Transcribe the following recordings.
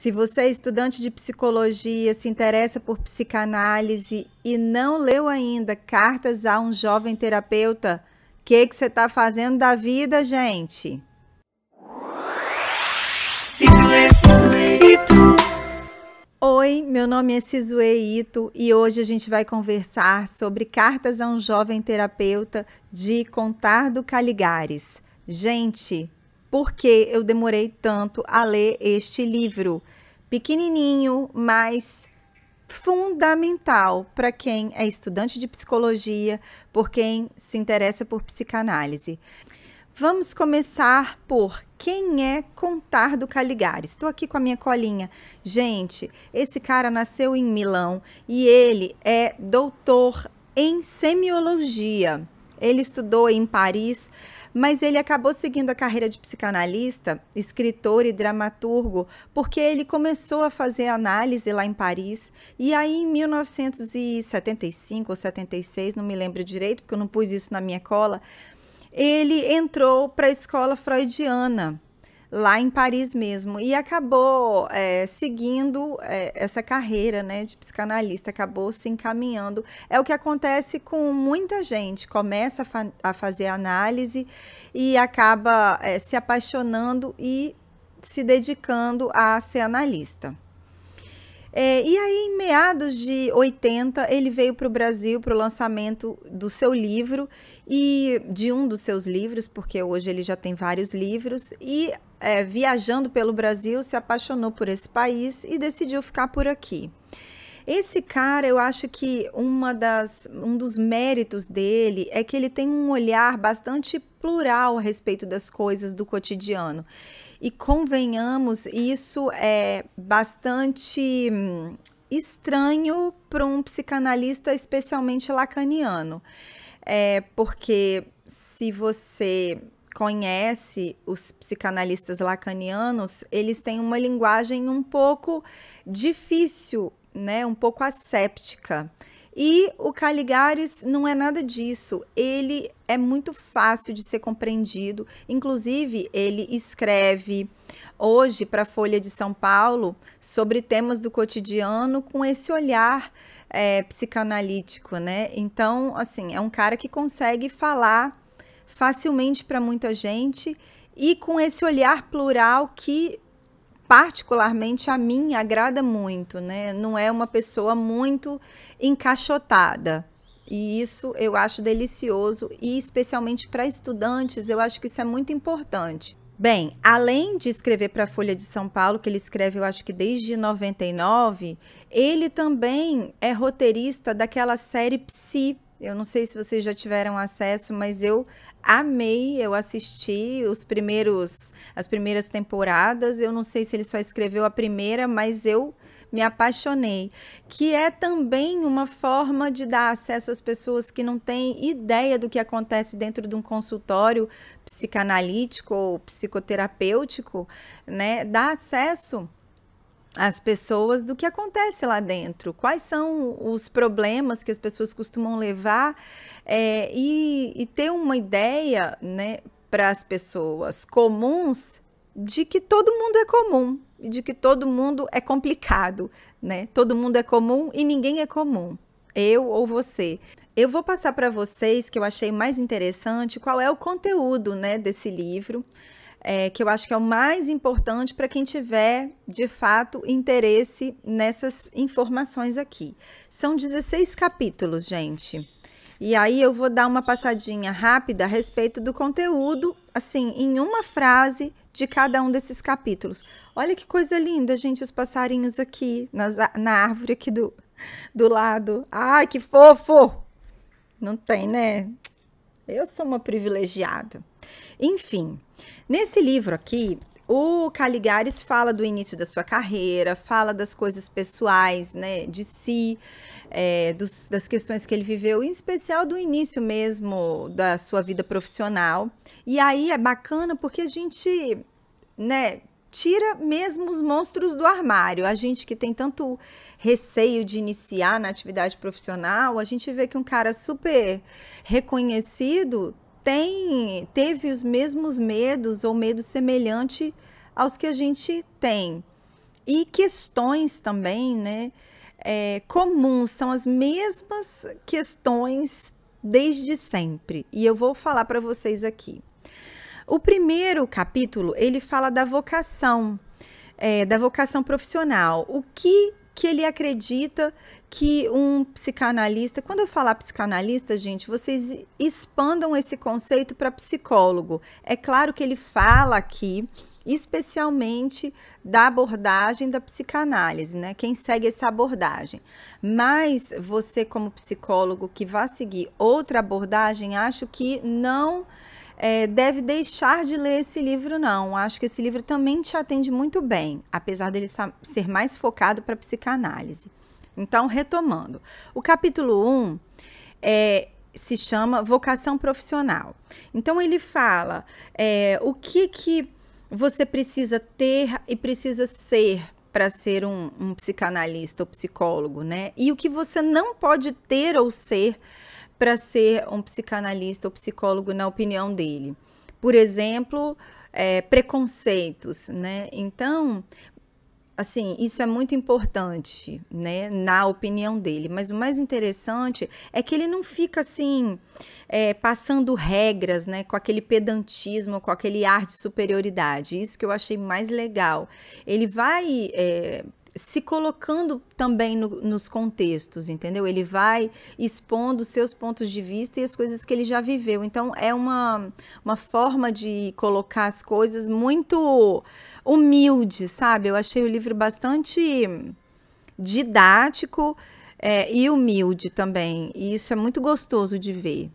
Se você é estudante de psicologia, se interessa por psicanálise e não leu ainda Cartas a um Jovem Terapeuta, o que, que você está fazendo da vida, gente? Oi, meu nome é Cisueito Ito e hoje a gente vai conversar sobre Cartas a um Jovem Terapeuta de Contar do Caligares. Gente, por que eu demorei tanto a ler este livro. Pequenininho, mas fundamental para quem é estudante de psicologia, por quem se interessa por psicanálise. Vamos começar por quem é Contar do Caligari. Estou aqui com a minha colinha. Gente, esse cara nasceu em Milão e ele é doutor em semiologia. Ele estudou em Paris, mas ele acabou seguindo a carreira de psicanalista, escritor e dramaturgo, porque ele começou a fazer análise lá em Paris, e aí em 1975 ou 76, não me lembro direito, porque eu não pus isso na minha cola, ele entrou para a escola freudiana lá em Paris mesmo. E acabou é, seguindo é, essa carreira né, de psicanalista, acabou se encaminhando. É o que acontece com muita gente, começa a, fa a fazer análise e acaba é, se apaixonando e se dedicando a ser analista. É, e aí, em meados de 80, ele veio para o Brasil para o lançamento do seu livro e de um dos seus livros, porque hoje ele já tem vários livros, e é, viajando pelo Brasil, se apaixonou por esse país e decidiu ficar por aqui. Esse cara, eu acho que uma das, um dos méritos dele é que ele tem um olhar bastante plural a respeito das coisas do cotidiano. E convenhamos, isso é bastante hum, estranho para um psicanalista, especialmente lacaniano. É porque se você conhece os psicanalistas lacanianos, eles têm uma linguagem um pouco difícil, né, um pouco asséptica. E o Caligares não é nada disso. Ele é muito fácil de ser compreendido. Inclusive, ele escreve hoje para a Folha de São Paulo sobre temas do cotidiano com esse olhar é, psicanalítico, né? Então, assim, é um cara que consegue falar facilmente para muita gente e com esse olhar plural que particularmente a mim agrada muito, né? Não é uma pessoa muito encaixotada. E isso eu acho delicioso e especialmente para estudantes, eu acho que isso é muito importante. Bem, além de escrever para a Folha de São Paulo, que ele escreve, eu acho que desde 99, ele também é roteirista daquela série Psi. Eu não sei se vocês já tiveram acesso, mas eu amei, eu assisti os primeiros as primeiras temporadas. Eu não sei se ele só escreveu a primeira, mas eu me apaixonei, que é também uma forma de dar acesso às pessoas que não têm ideia do que acontece dentro de um consultório psicanalítico ou psicoterapêutico, né? Dar acesso as pessoas do que acontece lá dentro, quais são os problemas que as pessoas costumam levar é, e, e, ter uma ideia né, para as pessoas comuns de que todo mundo é comum e de que todo mundo é complicado, né? Todo mundo é comum e ninguém é comum, eu ou você. Eu vou passar para vocês que eu achei mais interessante qual é o conteúdo, né, desse livro é, que eu acho que é o mais importante para quem tiver, de fato, interesse nessas informações aqui. São 16 capítulos, gente. E aí eu vou dar uma passadinha rápida a respeito do conteúdo, assim, em uma frase de cada um desses capítulos. Olha que coisa linda, gente, os passarinhos aqui nas, na árvore aqui do, do lado. Ai, que fofo! Não tem, né? Eu sou uma privilegiada. Enfim, nesse livro aqui, o Caligares fala do início da sua carreira, fala das coisas pessoais, né, de si, é, dos, das questões que ele viveu, em especial do início mesmo da sua vida profissional. E aí é bacana porque a gente, né, tira mesmo os monstros do armário. A gente que tem tanto receio de iniciar na atividade profissional, a gente vê que um cara super reconhecido tem, teve os mesmos medos ou medos semelhante aos que a gente tem. E questões também, né? É, comuns, são as mesmas questões desde sempre. E eu vou falar para vocês aqui. O primeiro capítulo, ele fala da vocação, é, da vocação profissional. O que que ele acredita que um psicanalista, quando eu falar psicanalista, gente, vocês expandam esse conceito para psicólogo. É claro que ele fala aqui especialmente da abordagem da psicanálise, né? Quem segue essa abordagem. Mas você como psicólogo que vai seguir outra abordagem, acho que não é, deve deixar de ler esse livro, não. Acho que esse livro também te atende muito bem, apesar dele ser mais focado para psicanálise. Então, retomando. O capítulo 1 é, se chama Vocação Profissional. Então, ele fala é, o que, que você precisa ter e precisa ser para ser um, um, psicanalista ou psicólogo, né? E o que você não pode ter ou ser para ser um psicanalista ou psicólogo, na opinião dele. Por exemplo, é, preconceitos, né? Então, assim, isso é muito importante, né, na opinião dele. Mas o mais interessante é que ele não fica assim é, passando regras, né, com aquele pedantismo, com aquele ar de superioridade. Isso que eu achei mais legal. Ele vai é, se colocando também no, nos contextos, entendeu? Ele vai expondo seus pontos de vista e as coisas que ele já viveu. Então, é uma, uma forma de colocar as coisas muito humilde, sabe? Eu achei o livro bastante didático é, e humilde também. E isso é muito gostoso de ver.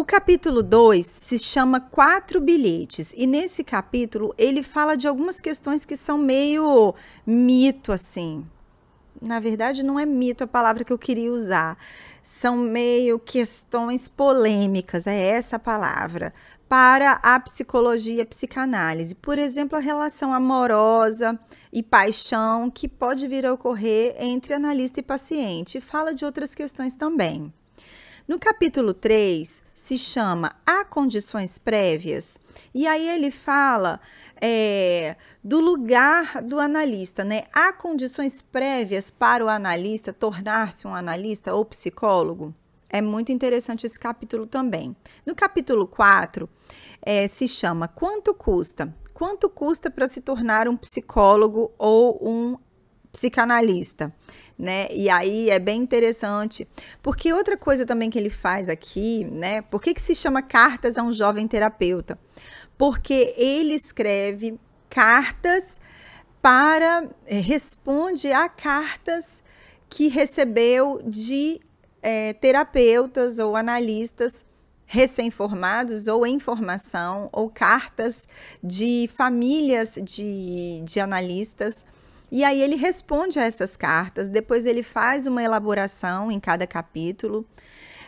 O capítulo 2 se chama Quatro Bilhetes, e nesse capítulo ele fala de algumas questões que são meio mito, assim. Na verdade, não é mito a palavra que eu queria usar. São meio questões polêmicas, é essa a palavra, para a psicologia e a psicanálise. Por exemplo, a relação amorosa e paixão que pode vir a ocorrer entre analista e paciente. fala de outras questões também. No capítulo 3, se chama Há Condições Prévias, e aí ele fala é, do lugar do analista, né? Há condições prévias para o analista tornar-se um analista ou psicólogo? É muito interessante esse capítulo também. No capítulo 4, é, se chama Quanto Custa? Quanto custa para se tornar um psicólogo ou um psicanalista, né? E aí é bem interessante, porque outra coisa também que ele faz aqui, né? Por que, que se chama Cartas a um Jovem Terapeuta? Porque ele escreve cartas para é, responde a cartas que recebeu de é, terapeutas ou analistas recém-formados ou em formação, ou cartas de famílias de, de analistas e aí ele responde a essas cartas, depois ele faz uma elaboração em cada capítulo.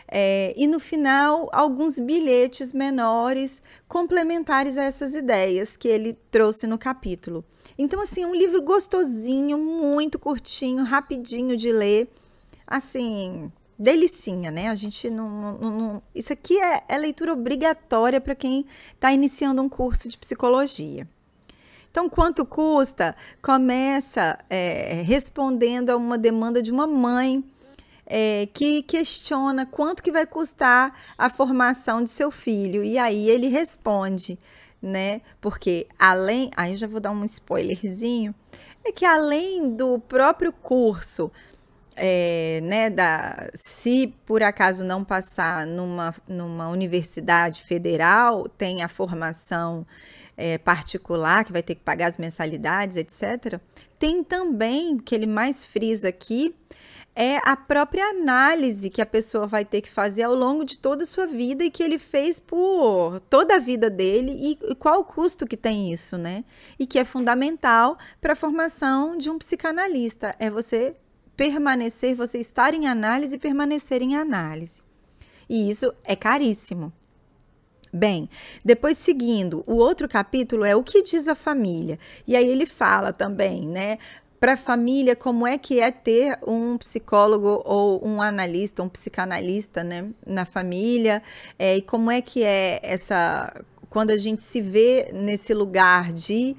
É, e no final, alguns bilhetes menores complementares a essas ideias que ele trouxe no capítulo. Então, assim, um livro gostosinho, muito curtinho, rapidinho de ler. Assim, delicinha, né? A gente não. não, não... isso aqui é, é leitura obrigatória para quem está iniciando um curso de psicologia. Então, quanto custa? Começa é, respondendo a uma demanda de uma mãe é, que questiona quanto que vai custar a formação de seu filho. E aí ele responde, né? Porque além, aí já vou dar um spoilerzinho, é que além do próprio curso, é, né, da, se por acaso não passar numa, numa universidade federal, tem a formação é, particular, que vai ter que pagar as mensalidades, etc. Tem também, que ele mais frisa aqui, é a própria análise que a pessoa vai ter que fazer ao longo de toda a sua vida e que ele fez por toda a vida dele e, e qual o custo que tem isso, né? E que é fundamental para a formação de um psicanalista, é você permanecer, você estar em análise e permanecer em análise. E isso é caríssimo. Bem, depois seguindo, o outro capítulo é o que diz a família. E aí ele fala também, né? para a família como é que é ter um psicólogo ou um analista, um psicanalista, né, na família, é, e como é que é essa quando a gente se vê nesse lugar de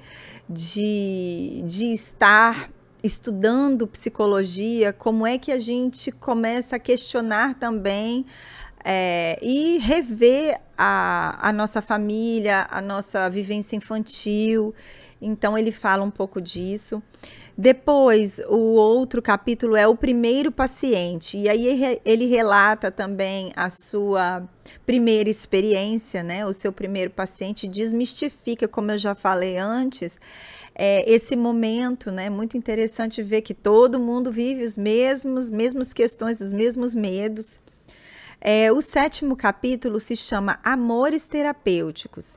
de, de estar estudando psicologia, como é que a gente começa a questionar também é, e rever a, a nossa família, a nossa vivência infantil. Então, ele fala um pouco disso. Depois, o outro capítulo é o primeiro paciente. E aí ele relata também a sua primeira experiência, né? O seu primeiro paciente desmistifica, como eu já falei antes, é, esse momento, né? Muito interessante ver que todo mundo vive os mesmos, mesmas questões, os mesmos medos. É, o sétimo capítulo se chama Amores Terapêuticos.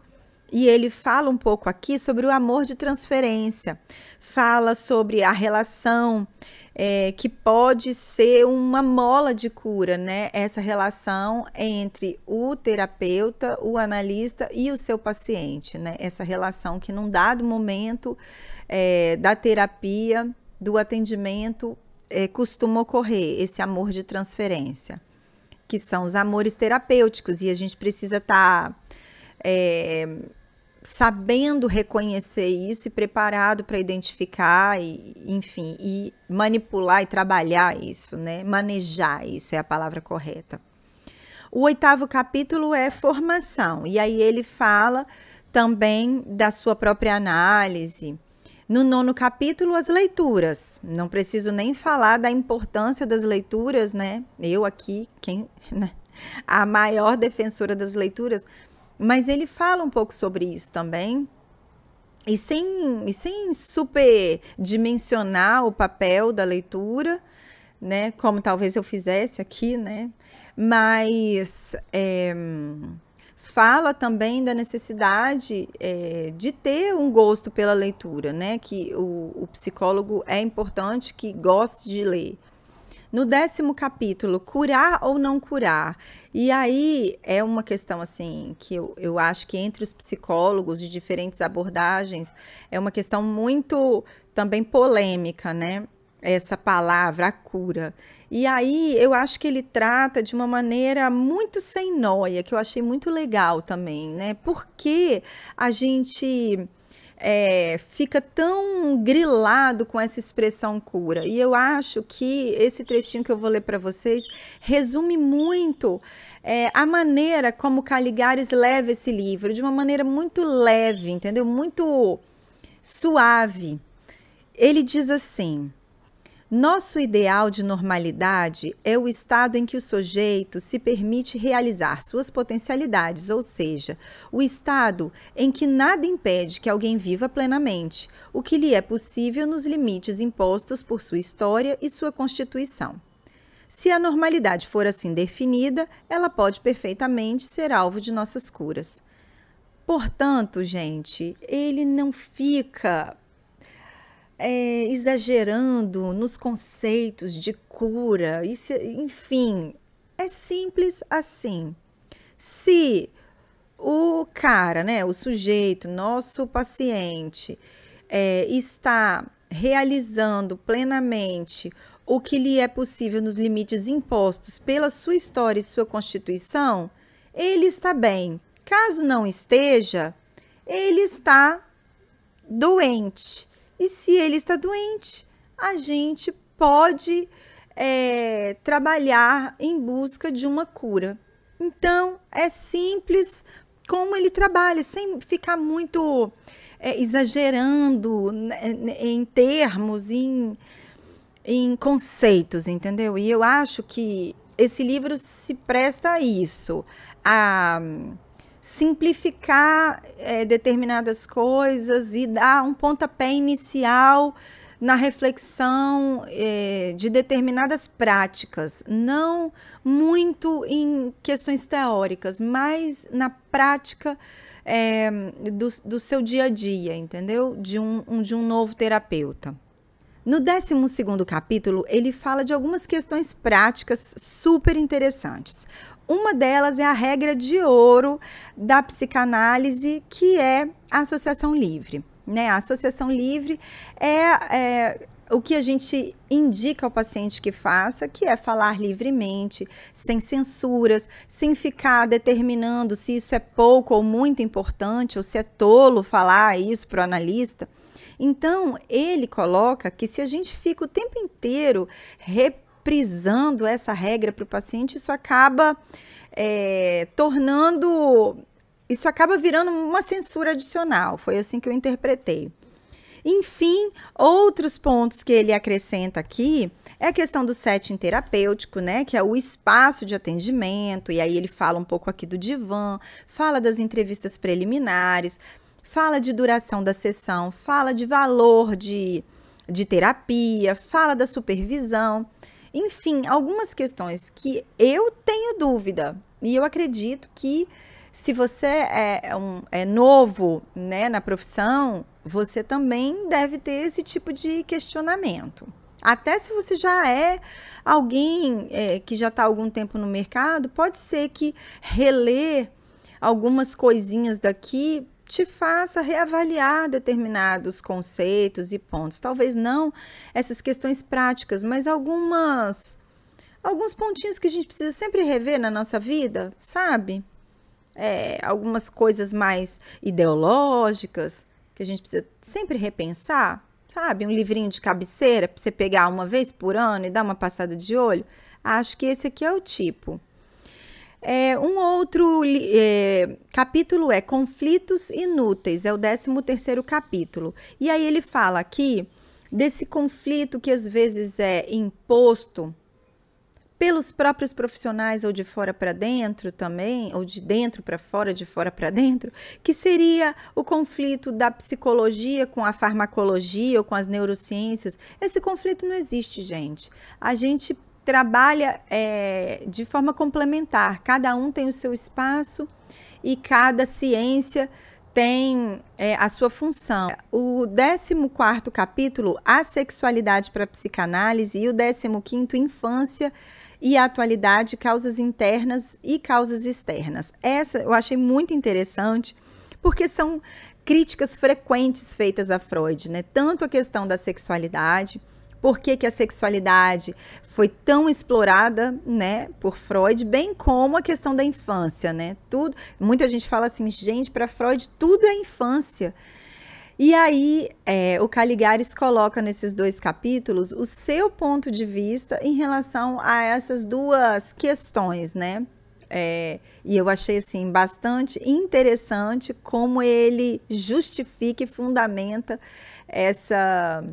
E ele fala um pouco aqui sobre o amor de transferência, fala sobre a relação é, que pode ser uma mola de cura, né? Essa relação entre o terapeuta, o analista e o seu paciente, né? Essa relação que num dado momento é, da terapia, do atendimento, é, costuma ocorrer esse amor de transferência que são os amores terapêuticos, e a gente precisa estar tá, é, sabendo reconhecer isso e preparado para identificar, e, enfim, e manipular e trabalhar isso, né? Manejar isso é a palavra correta. O oitavo capítulo é formação, e aí ele fala também da sua própria análise no nono capítulo, as leituras. Não preciso nem falar da importância das leituras, né? Eu aqui, quem, né? a maior defensora das leituras, mas ele fala um pouco sobre isso também. E sem, e sem superdimensionar o papel da leitura, né? Como talvez eu fizesse aqui, né? Mas. É fala também da necessidade é, de ter um gosto pela leitura, né? Que o, o psicólogo é importante que goste de ler. No décimo capítulo, curar ou não curar. E aí é uma questão assim que eu, eu acho que entre os psicólogos de diferentes abordagens é uma questão muito também polêmica, né? essa palavra, a cura. E aí eu acho que ele trata de uma maneira muito sem noia, que eu achei muito legal também, né? Porque a gente é, fica tão grilado com essa expressão cura. E eu acho que esse trechinho que eu vou ler para vocês resume muito é, a maneira como Caligares leva esse livro, de uma maneira muito leve, entendeu? Muito suave. Ele diz assim. Nosso ideal de normalidade é o estado em que o sujeito se permite realizar suas potencialidades, ou seja, o estado em que nada impede que alguém viva plenamente, o que lhe é possível nos limites impostos por sua história e sua constituição. Se a normalidade for assim definida, ela pode perfeitamente ser alvo de nossas curas. Portanto, gente, ele não fica é, exagerando nos conceitos de cura, isso, enfim, é simples assim. Se o cara, né, o sujeito, nosso paciente, é, está realizando plenamente o que lhe é possível nos limites impostos pela sua história e sua constituição, ele está bem. Caso não esteja, ele está doente. E se ele está doente, a gente pode é, trabalhar em busca de uma cura. Então, é simples como ele trabalha, sem ficar muito é, exagerando né, né, em termos, em, em conceitos, entendeu? E eu acho que esse livro se presta a isso, a simplificar é, determinadas coisas e dar um pontapé inicial na reflexão eh, de determinadas práticas, não muito em questões teóricas, mas na prática eh, do, do, seu dia a dia, entendeu? De um, um de um novo terapeuta. No 12 capítulo, ele fala de algumas questões práticas super interessantes. Uma delas é a regra de ouro da psicanálise, que é a associação livre. Né? A associação livre é, é o que a gente indica ao paciente que faça, que é falar livremente, sem censuras, sem ficar determinando se isso é pouco ou muito importante, ou se é tolo falar isso para o analista. Então, ele coloca que se a gente fica o tempo inteiro repetindo, aprisando essa regra para o paciente, isso acaba é, tornando. Isso acaba virando uma censura adicional. Foi assim que eu interpretei. Enfim, outros pontos que ele acrescenta aqui é a questão do setting terapêutico, né? Que é o espaço de atendimento, e aí ele fala um pouco aqui do divã, fala das entrevistas preliminares, fala de duração da sessão, fala de valor de, de terapia, fala da supervisão. Enfim, algumas questões que eu tenho dúvida e eu acredito que se você é, é, um, é novo né, na profissão, você também deve ter esse tipo de questionamento. Até se você já é alguém é, que já está há algum tempo no mercado, pode ser que reler algumas coisinhas daqui te faça reavaliar determinados conceitos e pontos. Talvez não essas questões práticas, mas algumas alguns pontinhos que a gente precisa sempre rever na nossa vida, sabe? É, algumas coisas mais ideológicas que a gente precisa sempre repensar, sabe? Um livrinho de cabeceira para você pegar uma vez por ano e dar uma passada de olho. Acho que esse aqui é o tipo. É, um outro é, capítulo é Conflitos Inúteis, é o 13 terceiro capítulo. E aí ele fala aqui desse conflito que às vezes é imposto pelos próprios profissionais ou de fora para dentro também, ou de dentro para fora, de fora para dentro, que seria o conflito da psicologia com a farmacologia ou com as neurociências. Esse conflito não existe, gente. A gente trabalha é, de forma complementar. Cada um tem o seu espaço e cada ciência tem é, a sua função. O 14 capítulo, A Sexualidade para a Psicanálise, e o 15, Infância e Atualidade, Causas Internas e Causas Externas. Essa eu achei muito interessante, porque são críticas frequentes feitas a Freud, né? Tanto a questão da sexualidade, por que, que a sexualidade foi tão explorada, né, por Freud, bem como a questão da infância, né? Tudo, muita gente fala assim, gente, para Freud tudo é infância. E aí, é, o Caligares coloca nesses dois capítulos o seu ponto de vista em relação a essas duas questões, né? É, e eu achei assim bastante interessante como ele justifica e fundamenta essa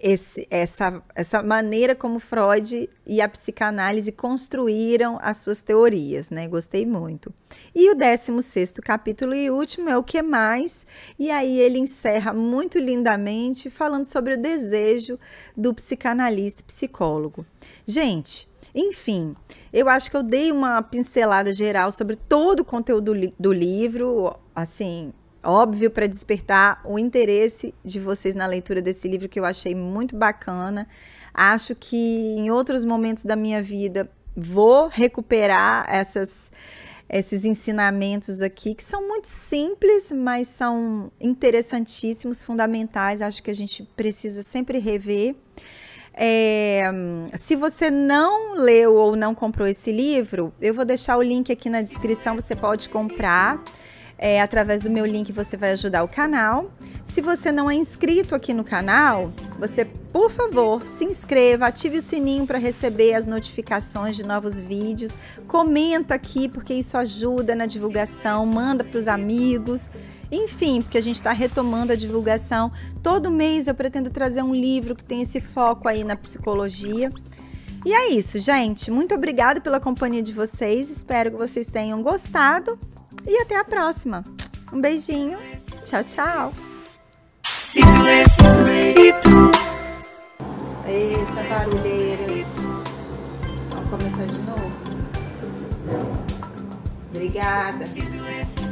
esse, essa, essa maneira como Freud e a psicanálise construíram as suas teorias, né? Gostei muito. E o 16 capítulo e último é o que mais? E aí ele encerra muito lindamente falando sobre o desejo do psicanalista e psicólogo. Gente, enfim, eu acho que eu dei uma pincelada geral sobre todo o conteúdo do, do livro, assim, óbvio para despertar o interesse de vocês na leitura desse livro que eu achei muito bacana. Acho que em outros momentos da minha vida vou recuperar essas esses ensinamentos aqui que são muito simples, mas são interessantíssimos, fundamentais. Acho que a gente precisa sempre rever. É, se você não leu ou não comprou esse livro, eu vou deixar o link aqui na descrição. Você pode comprar. É, através do meu link você vai ajudar o canal. Se você não é inscrito aqui no canal, você, por favor, se inscreva, ative o sininho para receber as notificações de novos vídeos. Comenta aqui, porque isso ajuda na divulgação, manda para os amigos. Enfim, porque a gente está retomando a divulgação. Todo mês eu pretendo trazer um livro que tem esse foco aí na psicologia. E é isso, gente. Muito obrigada pela companhia de vocês. Espero que vocês tenham gostado e até a próxima. Um beijinho, tchau, tchau. Eita, barulheiro. Vamos começar de novo. Obrigada.